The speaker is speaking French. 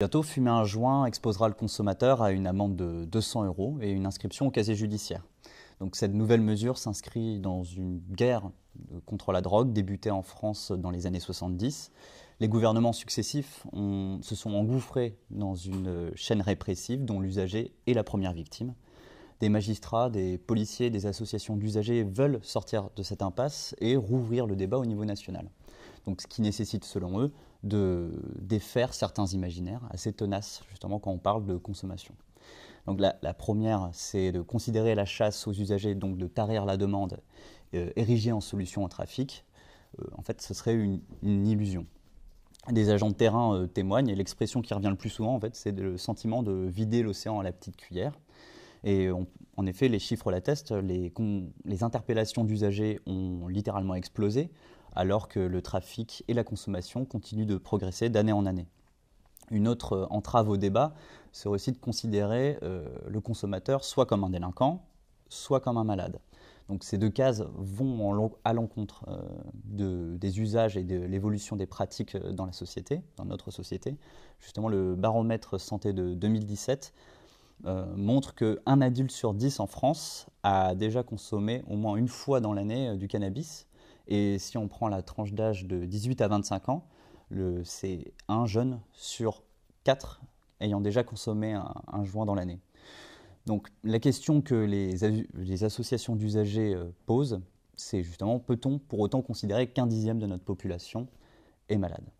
Bientôt, fumer un joint exposera le consommateur à une amende de 200 euros et une inscription au casier judiciaire. Donc cette nouvelle mesure s'inscrit dans une guerre euh, contre la drogue débutée en France dans les années 70. Les gouvernements successifs se sont engouffrés dans une euh, chaîne répressive dont l'usager est la première victime. Des magistrats, des policiers, des associations d'usagers veulent sortir de cette impasse et rouvrir le débat au niveau national. Donc ce qui nécessite selon eux de défaire certains imaginaires assez tenaces, justement, quand on parle de consommation. Donc la, première, c'est de considérer la chasse aux usagers, donc de tarir la demande, euh, érigée en solution au trafic. Euh, en fait, ce serait une, illusion. Des agents de terrain euh, témoignent, et l'expression qui revient le plus souvent, en fait, c'est le sentiment de vider l'océan à la petite cuillère. Et en effet, les chiffres l'attestent, les, les interpellations d'usagers ont littéralement explosé, alors que le trafic et la consommation continuent de progresser d'année en année. Une autre entrave au débat serait aussi de considérer euh, le consommateur soit comme un délinquant, soit comme un malade. Donc ces deux cases vont à l'encontre euh, des usages et de l'évolution des pratiques euh, dans la société, dans notre société. Justement, le baromètre santé de 2017 euh, montre qu'un adulte sur dix en France a déjà consommé au moins une fois dans l'année euh, du cannabis. Et si on prend la tranche d'âge de 18 à 25 ans, c'est un jeune sur quatre ayant déjà consommé un, joint dans l'année. Donc la question que les, associations d'usagers euh, posent, c'est justement peut-on pour autant considérer qu'un dixième de notre population est malade